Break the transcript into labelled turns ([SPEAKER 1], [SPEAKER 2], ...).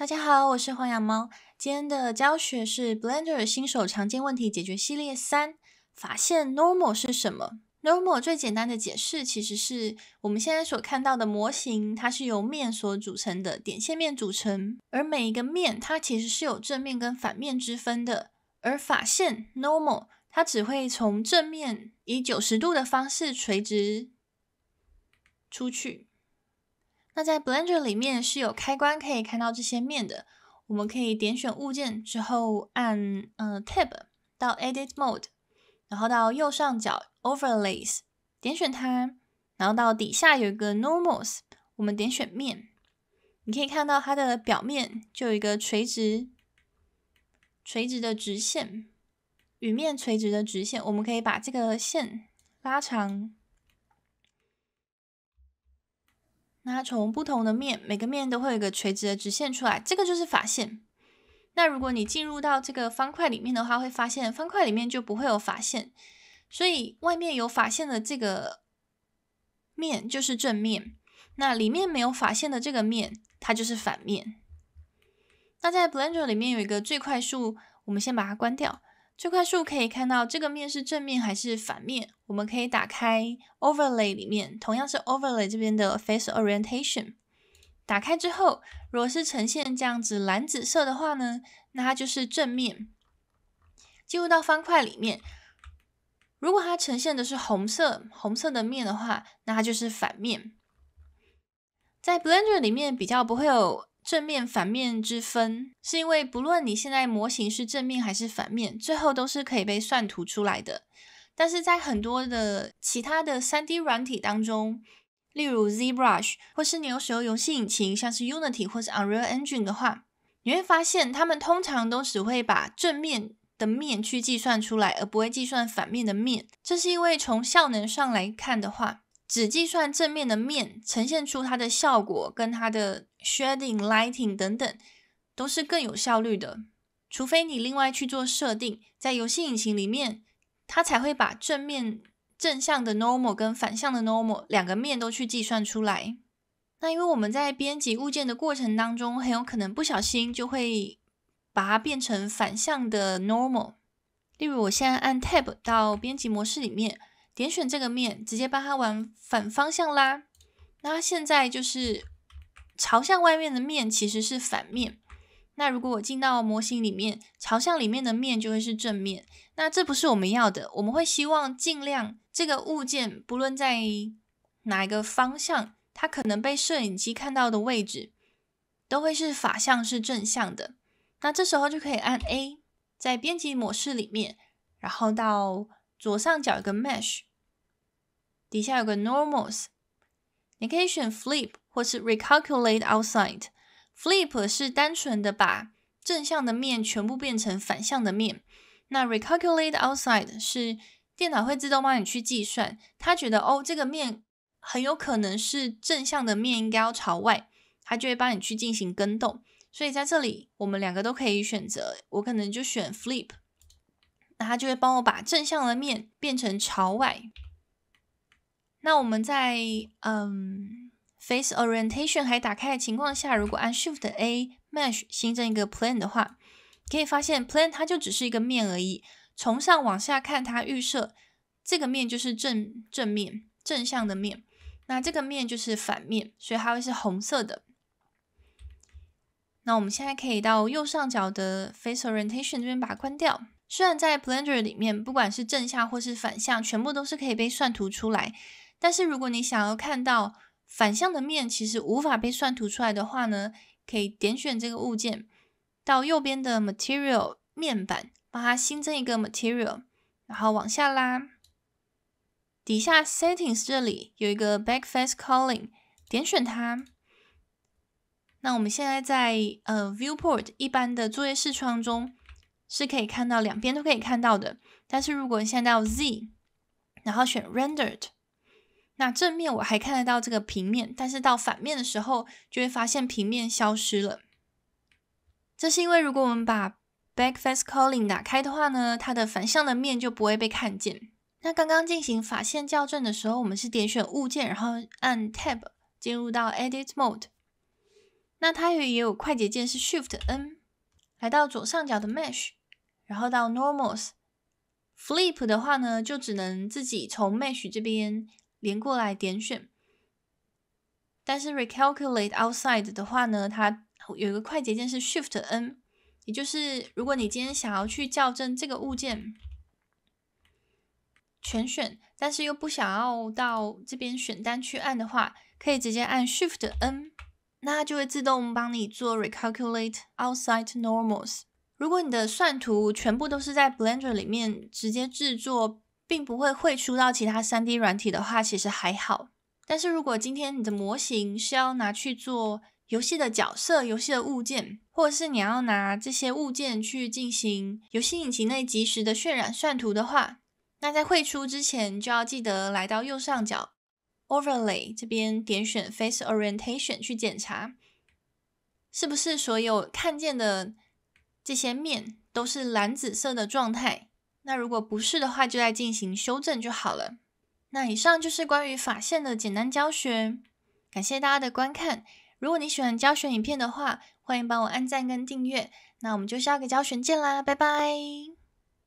[SPEAKER 1] 大家好，我是黄羊猫。今天的教学是 Blender 新手常见问题解决系列三：法线 Normal 是什么？Normal 最简单的解释，其实是我们现在所看到的模型，它是由面所组成的，点线面组成。而每一个面，它其实是有正面跟反面之分的。而法线 Normal，它只会从正面以九十度的方式垂直出去。那在 Blender 里面是有开关可以看到这些面的。我们可以点选物件之后按嗯 Tab 到 Edit Mode，然后到右上角 Overlays 点选它，然后到底下有一个 Normals，我们点选面，你可以看到它的表面就有一个垂直垂直的直线，与面垂直的直线，我们可以把这个线拉长。那从不同的面，每个面都会有一个垂直的直线出来，这个就是法线。那如果你进入到这个方块里面的话，会发现方块里面就不会有法线，所以外面有法线的这个面就是正面，那里面没有法线的这个面，它就是反面。那在 Blender 里面有一个最快速，我们先把它关掉。这块树可以看到这个面是正面还是反面？我们可以打开 Overlay 里面，同样是 Overlay 这边的 Face Orientation。打开之后，如果是呈现这样子蓝紫色的话呢，那它就是正面。进入到方块里面，如果它呈现的是红色，红色的面的话，那它就是反面。在 Blender 里面比较不会有。正面、反面之分，是因为不论你现在模型是正面还是反面，最后都是可以被算图出来的。但是在很多的其他的 3D 软体当中，例如 ZBrush，或是你有使用游戏引擎，像是 Unity 或是 Unreal Engine 的话，你会发现他们通常都只会把正面的面去计算出来，而不会计算反面的面。这是因为从效能上来看的话。只计算正面的面，呈现出它的效果跟它的 shading、lighting 等等，都是更有效率的。除非你另外去做设定，在游戏引擎里面，它才会把正面正向的 normal 跟反向的 normal 两个面都去计算出来。那因为我们在编辑物件的过程当中，很有可能不小心就会把它变成反向的 normal。例如，我现在按 tab 到编辑模式里面。点选这个面，直接帮它往反方向拉。那它现在就是朝向外面的面其实是反面。那如果我进到模型里面，朝向里面的面就会是正面。那这不是我们要的。我们会希望尽量这个物件不论在哪一个方向，它可能被摄影机看到的位置都会是法向是正向的。那这时候就可以按 A，在编辑模式里面，然后到左上角一个 Mesh。底下有个 Normals，你可以选 Flip 或是 Recalculate Outside。Flip 是单纯的把正向的面全部变成反向的面。那 Recalculate Outside 是电脑会自动帮你去计算，它觉得哦这个面很有可能是正向的面应该要朝外，它就会帮你去进行更动。所以在这里我们两个都可以选择，我可能就选 Flip，那它就会帮我把正向的面变成朝外。那我们在嗯，face orientation 还打开的情况下，如果按 Shift A Mesh 新增一个 Plane 的话，可以发现 Plane 它就只是一个面而已。从上往下看，它预设这个面就是正正面正向的面，那这个面就是反面，所以它会是红色的。那我们现在可以到右上角的 Face Orientation 这边把它关掉。虽然在 p l a n e r 里面，不管是正向或是反向，全部都是可以被算图出来。但是如果你想要看到反向的面，其实无法被算涂出来的话呢，可以点选这个物件，到右边的 Material 面板，把它新增一个 Material，然后往下拉，底下 Settings 这里有一个 Backface c a l l i n g 点选它。那我们现在在呃 Viewport 一般的作业视窗中，是可以看到两边都可以看到的。但是如果现在到 Z，然后选 Rendered。那正面我还看得到这个平面，但是到反面的时候就会发现平面消失了。这是因为如果我们把 back face c a l l i n g 打开的话呢，它的反向的面就不会被看见。那刚刚进行法线校正的时候，我们是点选物件，然后按 Tab 进入到 Edit Mode。那它也也有快捷键是 Shift N，来到左上角的 Mesh，然后到 Normals Flip 的话呢，就只能自己从 Mesh 这边。连过来点选，但是 recalculate outside 的话呢，它有一个快捷键是 Shift N，也就是如果你今天想要去校正这个物件全选，但是又不想要到这边选单去按的话，可以直接按 Shift N，那它就会自动帮你做 recalculate outside normals。如果你的算图全部都是在 Blender 里面直接制作。并不会绘出到其他 3D 软体的话，其实还好。但是如果今天你的模型是要拿去做游戏的角色、游戏的物件，或者是你要拿这些物件去进行游戏引擎内及时的渲染算图的话，那在绘出之前就要记得来到右上角 Overlay 这边点选 Face Orientation 去检查，是不是所有看见的这些面都是蓝紫色的状态。那如果不是的话，就再进行修正就好了。那以上就是关于法线的简单教学，感谢大家的观看。如果你喜欢教学影片的话，欢迎帮我按赞跟订阅。那我们就下个教学见啦，拜拜。